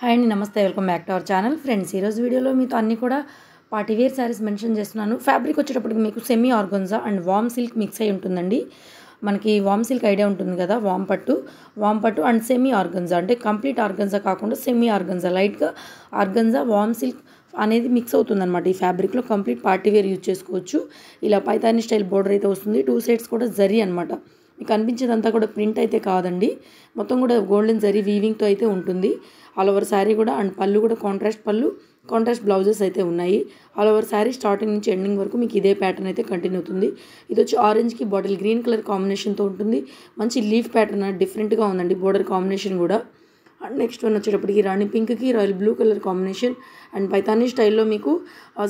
hi అండి నమస్తే welcome back to our channel friends ఈరోజు వీడియోలో మీతో అన్నీ కూడా పార్టీవేర్ శారీస్ మెన్షన్ చేస్తున్నాను ఫ్యాబ్రిక్ వచ్చేటప్పటికి మీకు సెమీ ఆర్గన్జా అండ్ వామ్ సిల్క్ మిక్స్ అయి ఉంటుందండి మనకి వామ్ సిల్క్ ఐడియా ఉంటుంది కదా వామ్ పట్టు వామ్ పట్టు అండ్ సెమీ ఆర్గన్జా అంటే కంప్లీట్ ఆర్గన్జా కాకుండా సెమీ ఆర్గన్జా లైట్గా ఆర్గన్జా వామ్ సిల్క్ అనేది మిక్స్ అవుతుందన్నమాట ఈ ఫ్యాబ్రిక్లో కంప్లీట్ పార్టీవేర్ యూజ్ చేసుకోవచ్చు ఇలా పైతాని స్టైల్ బోర్డర్ అయితే వస్తుంది టూ సైడ్స్ కూడా జరీ అనమాట మీకు అనిపించేదంతా కూడా ప్రింట్ అయితే కాదండి మొత్తం కూడా గోల్డెన్ జరీ వీవింగ్తో అయితే ఉంటుంది ఆల్ ఓవర్ శారీ కూడా అండ్ పళ్ళు కూడా కాంట్రాస్ట్ పళ్ళు కాంట్రాస్ట్ బ్లౌజెస్ అయితే ఉన్నాయి ఆల్ ఓవర్ శారీ స్టార్టింగ్ నుంచి ఎండింగ్ వరకు మీకు ఇదే ప్యాటర్న్ అయితే కంటిన్యూ అవుతుంది ఇది వచ్చి ఆరెంజ్కి బాటిల్ గ్రీన్ కలర్ కాంబినేషన్తో ఉంటుంది మంచి లీఫ్ ప్యాటర్న్ డిఫరెంట్గా ఉందండి బోర్డర్ కాంబినేషన్ కూడా అండ్ నెక్స్ట్ వన్ వచ్చేటప్పటికి రాణి పింక్కి royal blue colour combination and Paithani స్టైల్లో మీకు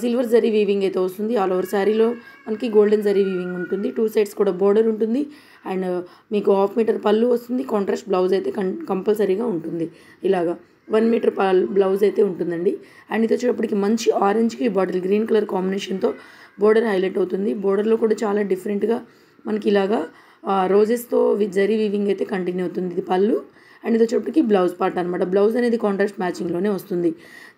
సిల్వర్ జరీ వీవింగ్ అయితే వస్తుంది ఆల్ ఓవర్ శారీలో మనకి గోల్డెన్ జరీ వీవింగ్ ఉంటుంది టూ సైడ్స్ కూడా బోర్డర్ ఉంటుంది అండ్ మీకు హాఫ్ మీటర్ పళ్ళు వస్తుంది కాంట్రాస్ట్ బ్లౌజ్ అయితే కం కంపల్సరీగా ఉంటుంది ఇలాగా వన్ మీటర్ బ్లౌజ్ అయితే ఉంటుందండి అండ్ ఇది వచ్చేటప్పటికి మంచి ఆరెంజ్కి బాటిల్ గ్రీన్ కలర్ కాంబినేషన్తో బోర్డర్ హైలైట్ అవుతుంది బోర్డర్లో కూడా చాలా డిఫరెంట్గా మనకి ఇలాగా రోజెస్తో విత్ జరీ వీవింగ్ అయితే కంటిన్యూ అవుతుంది ఇది పళ్ళు అండ్ ఇది వచ్చేటప్పటికి బ్లౌజ్ పార్ట్ అనమాట బ్లౌజ్ అనేది కాంట్రాస్ట్ మ్యాచింగ్లోనే వస్తుంది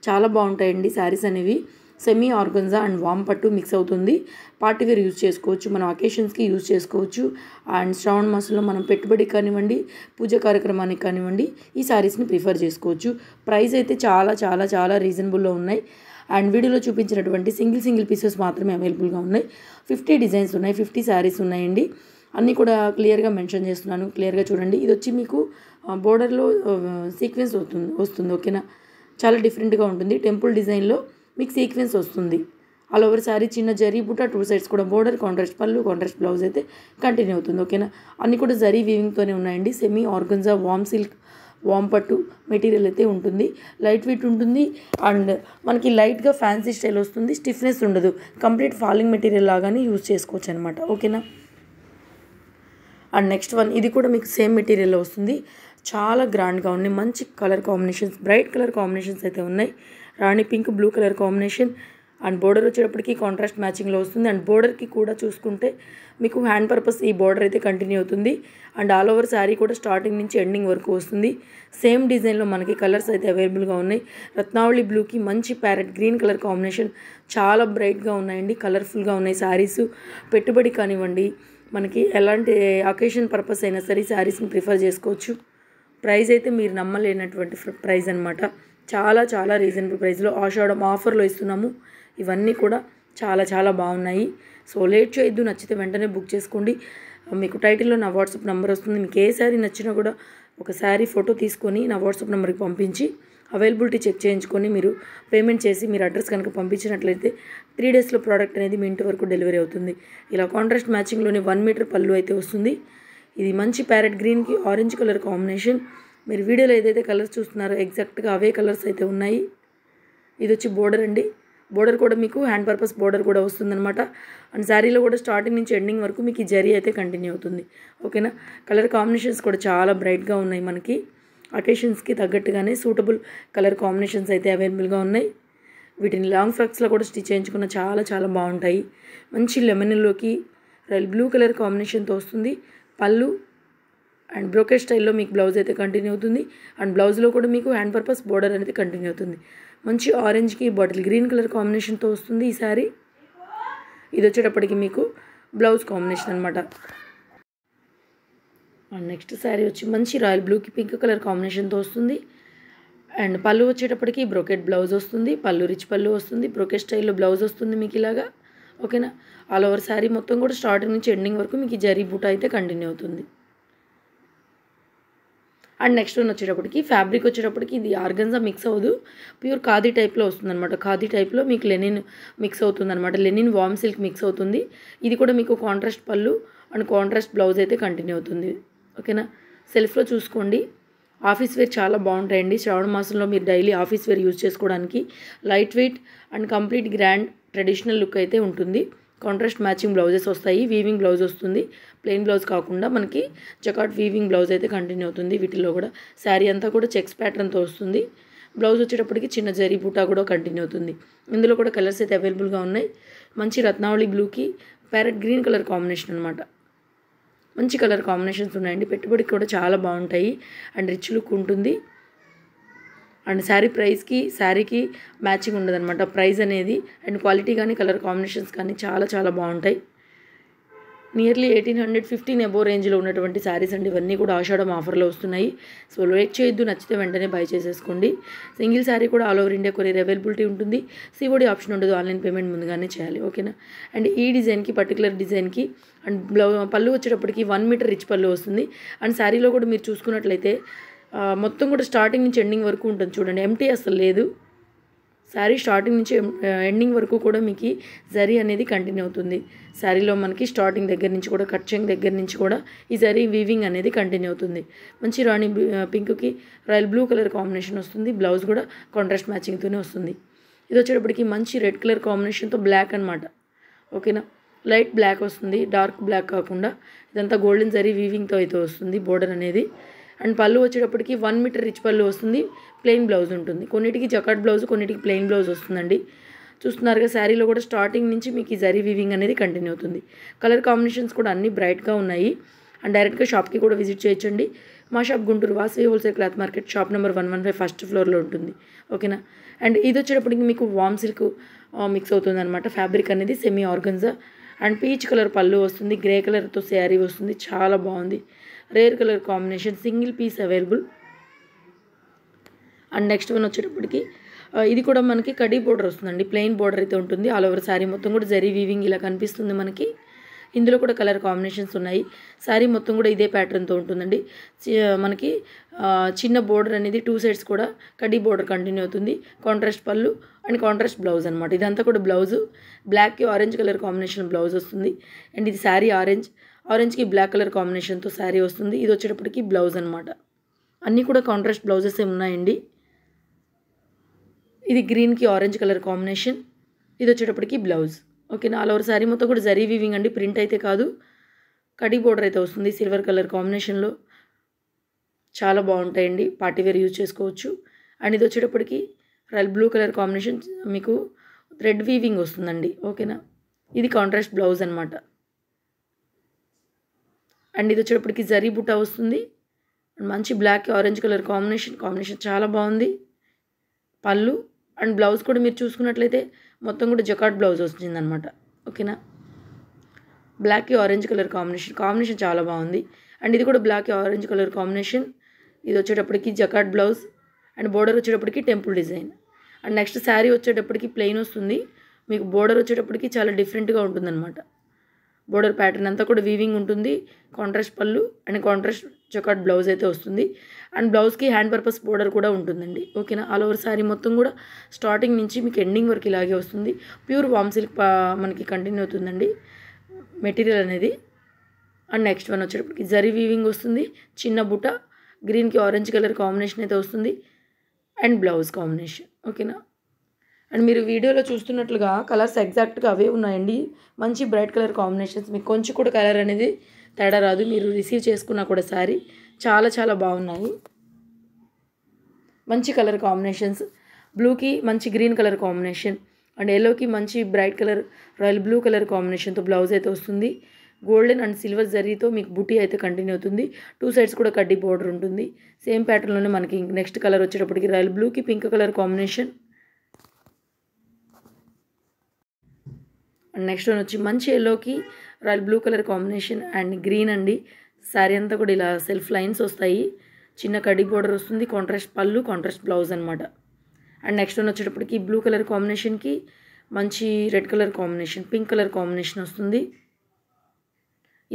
చాలా బాగుంటాయండి శారీస్ అనేవి సెమీ ఆర్గన్జా అండ్ వామ్ పట్టు మిక్స్ అవుతుంది పార్టీ వేర్ యూజ్ చేసుకోవచ్చు మనం అకేషన్స్కి యూజ్ చేసుకోవచ్చు అండ్ శ్రావణ మాసంలో మనం పెట్టుబడి కానివ్వండి పూజ కార్యక్రమానికి కానివ్వండి ఈ శారీస్ని ప్రిఫర్ చేసుకోవచ్చు ప్రైస్ అయితే చాలా చాలా చాలా రీజనబుల్లో ఉన్నాయి అండ్ వీడియోలో చూపించినటువంటి సింగిల్ సింగిల్ పీసెస్ మాత్రమే అవైలబుల్గా ఉన్నాయి ఫిఫ్టీ డిజైన్స్ ఉన్నాయి ఫిఫ్టీ శారీస్ ఉన్నాయండి అన్నీ కూడా క్లియర్గా మెన్షన్ చేస్తున్నాను క్లియర్గా చూడండి ఇది వచ్చి మీకు బోర్డర్లో సీక్వెన్స్ వస్తుంది వస్తుంది ఓకేనా చాలా డిఫరెంట్గా ఉంటుంది టెంపుల్ డిజైన్లో మీకు సీక్వెన్స్ వస్తుంది ఆల్ ఓవర్ సారీ చిన్న జరీ బుట్ట టూ సైడ్స్ కూడా బోర్డర్ కాంట్రాస్ట్ పళ్ళు కాంట్రాస్ట్ బ్లౌజ్ అయితే కంటిన్యూ అవుతుంది ఓకేనా అన్నీ కూడా జరీ వీవింగ్తోనే ఉన్నాయండి సెమీ ఆర్గన్జా వామ్ సిల్క్ వామ్ పట్టు మెటీరియల్ అయితే ఉంటుంది లైట్ వెయిట్ ఉంటుంది అండ్ మనకి లైట్గా ఫ్యాన్సీ స్టైల్ వస్తుంది స్టిఫ్నెస్ ఉండదు కంప్లీట్ ఫాలింగ్ మెటీరియల్ లాగానే యూజ్ చేసుకోవచ్చు అనమాట ఓకేనా అండ్ నెక్స్ట్ వన్ ఇది కూడా మీకు సేమ్ మెటీరియల్లో వస్తుంది చాలా గ్రాండ్గా ఉన్నాయి మంచి colour combinations bright colour combinations అయితే ఉన్నాయి rani pink blue colour combination and border వచ్చేటప్పటికి కాంట్రాస్ట్ మ్యాచింగ్లో వస్తుంది అండ్ బోర్డర్కి కూడా చూసుకుంటే మీకు హ్యాండ్ పర్పస్ ఈ బోర్డర్ అయితే కంటిన్యూ అవుతుంది అండ్ ఆల్ ఓవర్ శారీ కూడా స్టార్టింగ్ నుంచి ఎండింగ్ వరకు వస్తుంది సేమ్ డిజైన్లో మనకి కలర్స్ అయితే అవైలబుల్గా ఉన్నాయి రత్నావళి బ్లూకి మంచి ప్యారెట్ గ్రీన్ కలర్ కాంబినేషన్ చాలా బ్రైట్గా ఉన్నాయండి కలర్ఫుల్గా ఉన్నాయి శారీస్ పెట్టుబడి కానివ్వండి మనకి ఎలాంటి అకేషన్ పర్పస్ అయినా సరే శారీస్ని ప్రిఫర్ చేసుకోవచ్చు ప్రైస్ అయితే మీరు నమ్మలేనటువంటి ప్రైస్ అనమాట చాలా చాలా రీజనబుల్ ప్రైస్లో ఆషాఢం ఆఫర్లో ఇస్తున్నాము ఇవన్నీ కూడా చాలా చాలా బాగున్నాయి సో లేట్ చేయొద్దు నచ్చితే వెంటనే బుక్ చేసుకోండి మీకు టైటిల్లో నా వాట్సాప్ నెంబర్ వస్తుంది మీకు ఏ శారీ నచ్చినా కూడా ఒక శారీ ఫోటో తీసుకొని నా వాట్సాప్ నెంబర్కి పంపించి అవైలబిలిటీ చెక్ చేయించుకొని మీరు పేమెంట్ చేసి మీరు అడ్రస్ కనుక పంపించినట్లయితే త్రీ డేస్లో ప్రోడక్ట్ అనేది మీ ఇంటి వరకు డెలివరీ అవుతుంది ఇలా కాంట్రాస్ట్ మ్యాచింగ్లోనే వన్ మీటర్ పళ్ళు అయితే వస్తుంది ఇది మంచి ప్యారెట్ గ్రీన్కి ఆరెంజ్ కలర్ కాంబినేషన్ మీరు వీడియోలో ఏదైతే కలర్స్ చూస్తున్నారో ఎగ్జాక్ట్గా అవే కలర్స్ అయితే ఉన్నాయి ఇది వచ్చి బోర్డర్ అండి బోర్డర్ కూడా మీకు హ్యాండ్ పర్పస్ బోర్డర్ కూడా వస్తుందన్నమాట అండ్ శారీలో కూడా స్టార్టింగ్ నుంచి ఎండింగ్ వరకు మీకు ఈ జరీ అయితే కంటిన్యూ అవుతుంది ఓకేనా కలర్ కాంబినేషన్స్ కూడా చాలా బ్రైట్గా ఉన్నాయి మనకి అకేషన్స్కి తగ్గట్టుగానే సూటబుల్ కలర్ కాంబినేషన్స్ అయితే అవైలబుల్గా ఉన్నాయి వీటిని లాంగ్ ఫ్రాక్స్లో కూడా స్టిచ్ చేయించుకున్న చాలా చాలా బాగుంటాయి మంచి లెమన్లోకి బ్లూ కలర్ కాంబినేషన్తో వస్తుంది పళ్ళు అండ్ బ్రోకెట్ స్టైల్లో మీకు బ్లౌజ్ అయితే కంటిన్యూ అవుతుంది అండ్ బ్లౌజ్లో కూడా మీకు హ్యాండ్ పర్పస్ బోర్డర్ అనేది కంటిన్యూ అవుతుంది మంచి ఆరెంజ్కి బాటిల్ గ్రీన్ కలర్ కాంబినేషన్తో వస్తుంది ఈ శారీ ఇది వచ్చేటప్పటికి మీకు బ్లౌజ్ కాంబినేషన్ అనమాట అండ్ నెక్స్ట్ శారీ వచ్చి మంచి రాయల్ బ్లూకి పింక్ కలర్ కాంబినేషన్తో వస్తుంది అండ్ పళ్ళు వచ్చేటప్పటికి బ్రోకెట్ బ్లౌజ్ వస్తుంది పళ్ళు రిచ్ పళ్ళు వస్తుంది బ్రోకెట్ స్టైల్లో బ్లౌజ్ వస్తుంది మీకు ఇలాగా ఓకేనా ఆల్ ఓవర్ శారీ మొత్తం కూడా స్టార్టింగ్ నుంచి ఎండింగ్ వరకు మీకు జరీ బూట అయితే కంటిన్యూ అవుతుంది అండ్ నెక్స్ట్ వన్ వచ్చేటప్పటికి ఫ్యాబ్రిక్ వచ్చేటప్పటికి ఇది ఆర్గన్జా మిక్స్ అవ్వదు ప్యూర్ ఖాదీ టైప్లో వస్తుంది అనమాట ఖాదీ టైప్లో మీకు లెనిన్ మిక్స్ అవుతుంది అనమాట లెనిన్ వామ్ సిల్క్ మిక్స్ అవుతుంది ఇది కూడా మీకు కాంట్రాస్ట్ పళ్ళు అండ్ కాంట్రాస్ట్ బ్లౌజ్ అయితే కంటిన్యూ అవుతుంది ఓకేనా సెల్ఫ్లో చూసుకోండి ఆఫీస్ వేర్ చాలా బాగుంటాయండి శ్రావణ మాసంలో మీరు డైలీ ఆఫీస్ వేర్ యూజ్ చేసుకోవడానికి light weight and complete grand traditional look అయితే ఉంటుంది కాంట్రాస్ట్ మ్యాచింగ్ బ్లౌజెస్ వస్తాయి వీవింగ్ బ్లౌజ్ వస్తుంది ప్లెయిన్ బ్లౌజ్ కాకుండా మనకి జకాట్ వీవింగ్ బ్లౌజ్ అయితే కంటిన్యూ అవుతుంది వీటిల్లో కూడా శారీ అంతా కూడా చెక్స్ ప్యాటర్న్తో వస్తుంది బ్లౌజ్ వచ్చేటప్పటికి చిన్న జరీ బూటా కూడా కంటిన్యూ అవుతుంది ఇందులో కూడా కలర్స్ అయితే అవైలబుల్గా ఉన్నాయి మంచి రత్నావళి బ్లూకి ప్యారెట్ గ్రీన్ కలర్ కాంబినేషన్ అనమాట మంచి కలర్ కాంబినేషన్స్ ఉన్నాయండి పెట్టుబడికి కూడా చాలా బాగుంటాయి అండ్ రిచ్ లుక్ ఉంటుంది అండ్ శారీ ప్రైస్కి శారీకి మ్యాచింగ్ అనమాట ప్రైస్ అనేది అండ్ క్వాలిటీ కానీ కలర్ కాంబినేషన్స్ కానీ చాలా చాలా బాగుంటాయి nearly eighteen hundred fifteen above రేంజ్లో ఉన్నటువంటి శారీస్ అండి ఇవన్నీ కూడా ఆషాఢం ఆఫర్లో వస్తున్నాయి సో వెయిట్ చేయొద్దు నచ్చితే వెంటనే బై చేసేసుకోండి సింగిల్ శారీ కూడా all over India courier availability ఉంటుంది సివోడి ఆప్షన్ ఉండదు ఆన్లైన్ పేమెంట్ ముందుగానే చేయాలి ఓకేనా అండ్ ఈ డిజైన్కి పర్టికులర్ డిజైన్కి అండ్ బ్లౌ పళ్ళు వచ్చేటప్పటికి వన్ మీటర్ రిచ్ పళ్ళు వస్తుంది అండ్ శారీలో కూడా మీరు చూసుకున్నట్లయితే మొత్తం కూడా స్టార్టింగ్ నుంచి ఎండింగ్ వరకు ఉంటుంది చూడండి ఎంటీ అసలు లేదు శారీ స్టార్టింగ్ నుంచి ఎండింగ్ వరకు కూడా మీకు జరీ అనేది కంటిన్యూ అవుతుంది శారీలో మనకి స్టార్టింగ్ దగ్గర నుంచి కూడా కట్చింగ్ దగ్గర నుంచి కూడా ఈ జరీ వీవింగ్ అనేది కంటిన్యూ అవుతుంది మంచి రాణి పింక్కి రాయల్ బ్లూ కలర్ కాంబినేషన్ వస్తుంది బ్లౌజ్ కూడా కాంట్రాస్ట్ మ్యాచింగ్తోనే వస్తుంది ఇది వచ్చేటప్పటికి మంచి రెడ్ కలర్ కాంబినేషన్తో బ్లాక్ అనమాట ఓకేనా లైట్ బ్లాక్ వస్తుంది డార్క్ బ్లాక్ కాకుండా ఇదంతా గోల్డెన్ జరీ వీవింగ్తో అయితే వస్తుంది బోర్డర్ అనేది అండ్ పళ్ళు వచ్చేటప్పటికి వన్ మీటర్ రిచ్ పళ్ళు వస్తుంది ప్లెయిన్ బ్లౌజ్ ఉంటుంది కొన్నిటికి జకాట్ బ్లౌజ్ కొన్నిటికి ప్లెయిన్ బ్లౌజ్ వస్తుందండి చూస్తున్నారుగా శారీలో కూడా స్టార్టింగ్ నుంచి మీకు ఈ జరీ వివింగ్ అనేది కంటిన్యూ అవుతుంది కలర్ కాంబినేషన్స్ కూడా అన్నీ బ్రైట్గా ఉన్నాయి అండ్ డైరెక్ట్గా షాప్కి కూడా విజిట్ చేయొచ్చండి మా shop Guntur Vasavi wholesale cloth market shop number one one five first ఫ్లోర్లో ఉంటుంది ఓకేనా అండ్ ఇది వచ్చేటప్పటికి మీకు వామ్ సిల్క్ మిక్స్ అవుతుంది అనమాట ఫ్యాబ్రిక్ అనేది semi organza and peach colour pallu వస్తుంది గ్రే కలర్తో శారీ వస్తుంది చాలా బాగుంది rare colour combination single piece available and next one వచ్చేటప్పటికి ఇది కూడా మనకి కడీ బోర్డర్ వస్తుందండి ప్లెయిన్ బోర్డర్ అయితే ఉంటుంది ఆల్ ఓవర్ శారీ మొత్తం కూడా జరీ వీవింగ్ ఇలా కనిపిస్తుంది మనకి ఇందులో కూడా కలర్ కాంబినేషన్స్ ఉన్నాయి శారీ మొత్తం కూడా ఇదే ప్యాటర్న్తో ఉంటుందండి మనకి చిన్న బోర్డర్ అనేది టూ సైడ్స్ కూడా కడ్డీ బోర్డర్ కంటిన్యూ అవుతుంది కాంట్రాస్ట్ పళ్ళు అండ్ కాంట్రాస్ట్ బ్లౌజ్ అనమాట ఇదంతా కూడా బ్లౌజు బ్లాక్కి ఆరెంజ్ కలర్ కాంబినేషన్ బ్లౌజ్ వస్తుంది అండ్ ఇది శారీ ఆరెంజ్ ఆరెంజ్కి బ్లాక్ కలర్ కాంబినేషన్తో శారీ వస్తుంది ఇది వచ్చేటప్పటికి బ్లౌజ్ అనమాట అన్నీ కూడా కాంట్రాస్ట్ బ్లౌజెస్ ఉన్నాయండి ఇది గ్రీన్కి ఆరెంజ్ కలర్ కాంబినేషన్ ఇది వచ్చేటప్పటికి బ్లౌజ్ ఓకే నాలుగు శారీ మొత్తం కూడా జరీ వీవింగ్ అండి ప్రింట్ అయితే కాదు కడీ బోర్డర్ అయితే వస్తుంది సిల్వర్ కలర్ కాంబినేషన్లో చాలా బాగుంటాయండి పార్టీ వేర్ యూజ్ చేసుకోవచ్చు అండ్ ఇది వచ్చేటప్పటికి రల్ బ్లూ కలర్ కాంబినేషన్ మీకు థ్రెడ్ వీవింగ్ వస్తుందండి ఓకేనా ఇది కాంట్రాస్ట్ బ్లౌజ్ అనమాట అండ్ ఇది వచ్చేటప్పటికి జరీ బుట్ట వస్తుంది మంచి black orange colour combination combination చాలా బాగుంది పళ్ళు అండ్ బ్లౌజ్ కూడా మీరు చూసుకున్నట్లయితే మొత్తం కూడా జకాట్ బ్లౌజ్ వచ్చిందనమాట ఓకేనా black orange colour combination combination చాలా బాగుంది అండ్ ఇది కూడా బ్లాక్ ఆరెంజ్ కలర్ కాంబినేషన్ ఇది వచ్చేటప్పటికి జకాట్ బ్లౌజ్ అండ్ బోర్డర్ వచ్చేటప్పటికి temple design and next sari వచ్చేటప్పటికి ప్లెయిన్ వస్తుంది మీకు బోర్డర్ వచ్చేటప్పటికి చాలా డిఫరెంట్గా ఉంటుందన్నమాట బోర్డర్ ప్యాటర్న్ అంతా కూడా వీవింగ్ ఉంటుంది కాంట్రాస్ట్ పళ్ళు అండ్ కాంట్రాస్ట్ చొకాట్ బ్లౌజ్ అయితే వస్తుంది అండ్ బ్లౌజ్కి హ్యాండ్ పర్పస్ బోర్డర్ కూడా ఉంటుందండి ఓకేనా ఆల్ ఓవర్ శారీ మొత్తం కూడా స్టార్టింగ్ నుంచి మీకు ఎండింగ్ వరకు ఇలాగే వస్తుంది ప్యూర్ వామ్ సిల్క్ మనకి కంటిన్యూ అవుతుందండి మెటీరియల్ అనేది అండ్ నెక్స్ట్ వన్ వచ్చేటప్పటికి జరీ వీవింగ్ వస్తుంది చిన్న బుట్ట గ్రీన్కి ఆరెంజ్ కలర్ కాంబినేషన్ అయితే వస్తుంది అండ్ బ్లౌజ్ కాంబినేషన్ ఓకేనా అండ్ మీరు వీడియోలో చూస్తున్నట్లుగా కలర్స్ ఎగ్జాక్ట్గా అవే ఉన్నాయండి మంచి బ్రైట్ కలర్ కాంబినేషన్స్ మీకు కొంచెం కూడా కలర్ అనేది తేడా రాదు మీరు రిసీవ్ చేసుకున్నా కూడా సారీ చాలా చాలా బాగున్నాయి మంచి కలర్ కాంబినేషన్స్ బ్లూకి మంచి గ్రీన్ కలర్ కాంబినేషన్ అండ్ ఎల్లోకి మంచి bright colour royal blue colour కాంబినేషన్తో బ్లౌజ్ అయితే వస్తుంది గోల్డెన్ అండ్ సిల్వర్ జరీతో మీకు బుటీ అయితే కంటిన్యూ అవుతుంది టూ సైడ్స్ కూడా కడ్డీ బోర్డర్ ఉంటుంది సేమ్ ప్యాటర్న్లోనే మనకి నెక్స్ట్ కలర్ వచ్చేటప్పటికి రాయల్ బ్లూకి pink colour combination and next one వచ్చి మంచి ఎల్లోకి royal blue colour combination and green అండి శారీ అంతా కూడా ఇలా సెల్ఫ్ లైన్స్ వస్తాయి చిన్న కడి బోర్డర్ వస్తుంది కాంట్రాస్ట్ పళ్ళు కాంట్రాస్ట్ బ్లౌజ్ అనమాట అండ్ నెక్స్ట్ వన్ వచ్చేటప్పటికి బ్లూ కలర్ కాంబినేషన్కి మంచి red colour combination pink colour combination వస్తుంది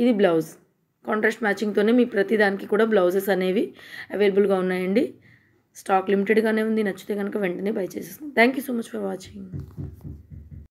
ఇది బ్లౌజ్ కాంట్రాస్ట్ మ్యాచింగ్తోనే మీ ప్రతి దానికి కూడా బ్లౌజెస్ అనేవి అవైలబుల్గా ఉన్నాయండి స్టాక్ లిమిటెడ్గానే ఉంది నచ్చితే కనుక వెంటనే బై చేసేస్తాం thank you so much for watching